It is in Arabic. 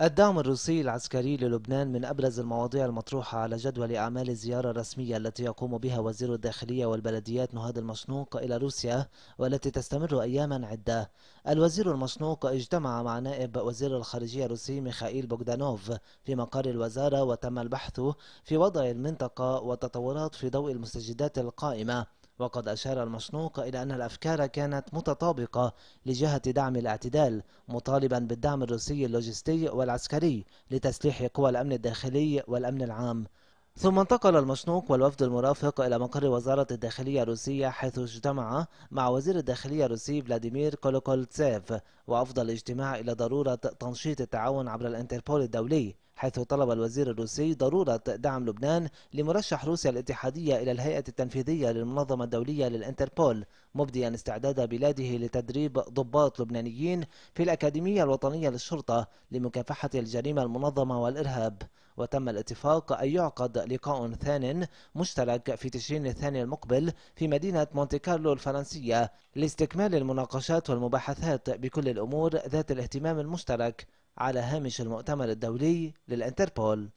الدعم الروسي العسكري للبنان من أبرز المواضيع المطروحة على جدول أعمال الزيارة الرسمية التي يقوم بها وزير الداخلية والبلديات نهاد المشنوق إلى روسيا والتي تستمر أياما عدة الوزير المشنوق اجتمع مع نائب وزير الخارجية الروسي ميخائيل بوغدانوف في مقر الوزارة وتم البحث في وضع المنطقة والتطورات في ضوء المستجدات القائمة وقد أشار المشنوق إلى أن الأفكار كانت متطابقة لجهة دعم الاعتدال مطالبا بالدعم الروسي اللوجستي والعسكري لتسليح قوى الأمن الداخلي والأمن العام ثم انتقل المشنوق والوفد المرافق إلى مقر وزارة الداخلية الروسية حيث اجتمع مع وزير الداخلية الروسي فلاديمير كولوكولتسيف وأفضل الاجتماع إلى ضرورة تنشيط التعاون عبر الانتربول الدولي حيث طلب الوزير الروسي ضرورة دعم لبنان لمرشح روسيا الاتحادية إلى الهيئة التنفيذية للمنظمة الدولية للانتربول مبديا استعداد بلاده لتدريب ضباط لبنانيين في الأكاديمية الوطنية للشرطة لمكافحة الجريمة المنظمة والإرهاب وتم الاتفاق أن يعقد لقاء ثان مشترك في تشرين الثاني المقبل في مدينة مونتي كارلو الفرنسية لاستكمال المناقشات والمباحثات بكل الأمور ذات الاهتمام المشترك على هامش المؤتمر الدولي للانتربول